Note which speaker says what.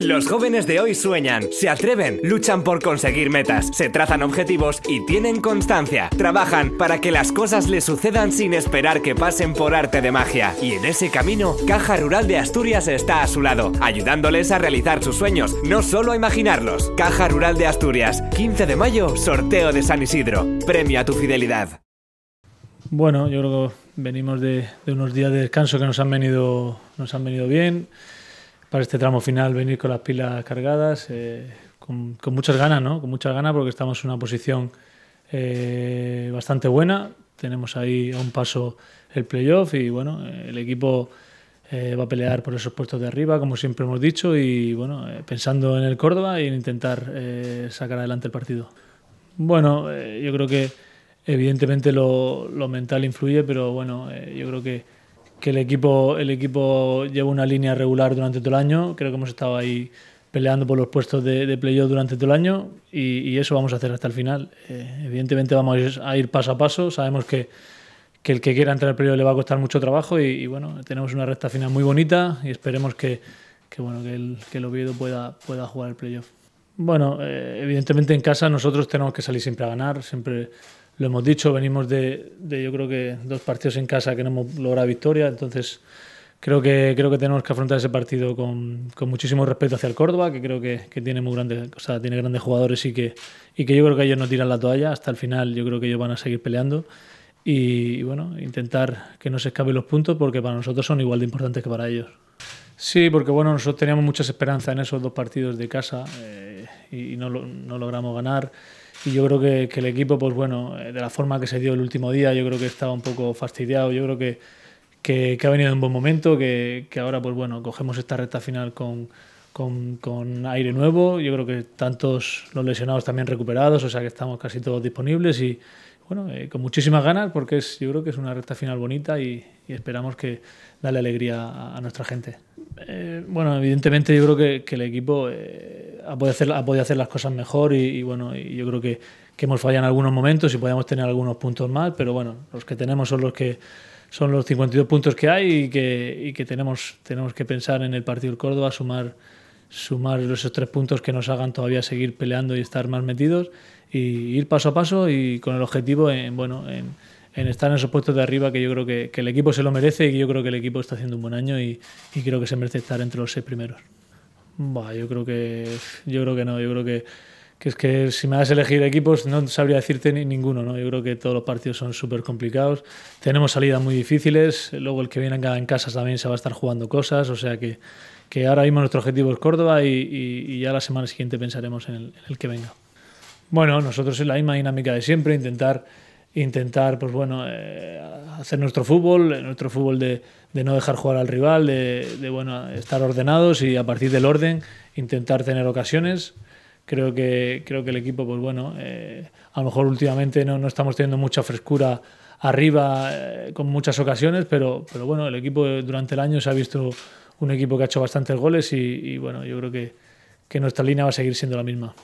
Speaker 1: Los jóvenes de hoy sueñan, se atreven, luchan por conseguir metas, se trazan objetivos y tienen constancia. Trabajan para que las cosas les sucedan sin esperar que pasen por arte de magia. Y en ese camino, Caja Rural de Asturias está a su lado, ayudándoles a realizar sus sueños, no solo a imaginarlos. Caja Rural de Asturias, 15 de mayo, sorteo de San Isidro. Premia tu fidelidad.
Speaker 2: Bueno, yo creo que venimos de, de unos días de descanso que nos han venido, nos han venido bien para este tramo final venir con las pilas cargadas, eh, con, muchas ganas, ¿no? Con muchas ganas porque estamos en una posición eh, bastante buena. Tenemos ahí a un paso el playoff y bueno, el equipo eh, va a pelear por esos puestos de arriba, como siempre hemos dicho, y bueno, pensando en el Córdoba y en intentar sacar adelante el partido. Bueno, yo creo que evidentemente lo, lo mental influye, pero bueno, yo creo que que el equipo, el equipo lleva una línea regular durante todo el año. Creo que hemos estado ahí peleando por los puestos de, playoff durante todo el año y, eso vamos a hacer hasta el final. Eh, evidentemente vamos a ir paso a paso. Sabemos que, que el que quiera entrar al playoff le va a costar mucho trabajo y, bueno, tenemos una recta final muy bonita y esperemos que, que bueno, que, el, que Oviedo pueda, pueda jugar el playoff. Bueno, eh, evidentemente en casa nosotros tenemos que salir siempre a ganar, siempre lo hemos dicho, venimos de, yo creo que dos partidos en casa que no hemos logrado victoria, entonces creo que, creo que tenemos que afrontar ese partido con, muchísimo respeto hacia el Córdoba, que creo que, tiene muy grandes, o sea, tiene grandes jugadores y que, y que yo creo que ellos no tiran la toalla, hasta el final yo creo que ellos van a seguir peleando y, bueno, intentar que no se escapen los puntos porque para nosotros son igual de importantes que para ellos. Sí, porque bueno, nosotros teníamos muchas esperanzas en esos dos partidos de casa eh, y no, no logramos ganar. Y yo creo que, el equipo, pues bueno, eh, de la forma que se dio el último día, yo creo que estaba un poco fastidiado. Yo creo que, que, ha venido en buen momento, que, ahora, pues bueno, cogemos esta recta final con, con, aire nuevo. Yo creo que tantos los lesionados también recuperados, o sea que estamos casi todos disponibles y bueno, eh, con muchísimas ganas porque es, yo creo que es una recta final bonita y, esperamos que dale alegría a nuestra gente. Eh, bueno, evidentemente yo creo que, el equipo eh, ha, podido hacer, ha, hacer, las cosas mejor y, bueno, y yo creo que, hemos fallado en algunos momentos y podíamos tener algunos puntos más, pero bueno, los que tenemos son los que son los 52 puntos que hay y que, tenemos, tenemos que pensar en el partido del Córdoba, sumar, sumar esos tres puntos que nos hagan todavía seguir peleando y estar más metidos y ir paso a paso y con el objetivo bueno, en en estar en esos puestos de arriba, que yo creo que, el equipo se lo merece y yo creo que el equipo está haciendo un buen año y, creo que se merece estar entre los seis primeros. va yo creo que yo creo que no, yo creo que, que es que si me das a elegir equipos no sabría decirte ninguno, ¿no? Yo creo que todos los partidos son súper complicados, tenemos salidas muy difíciles, luego el que viene acá en casa también se va a estar jugando cosas, o sea que, que ahora mismo nuestro objetivo es Córdoba y, ya la semana siguiente pensaremos en el, que venga. Bueno, nosotros es la misma dinámica de siempre, intentar intentar, pues bueno, eh, hacer nuestro fútbol, eh, nuestro fútbol de, de no dejar jugar al rival, de, de, bueno, estar ordenados y a partir del orden intentar tener ocasiones. Creo que, creo que el equipo, pues bueno, eh, a lo mejor últimamente no, no, estamos teniendo mucha frescura arriba con muchas ocasiones, pero, pero bueno, el equipo durante el año se ha visto un equipo que ha hecho bastantes goles y, y bueno, yo creo que, que nuestra línea va a seguir siendo la misma.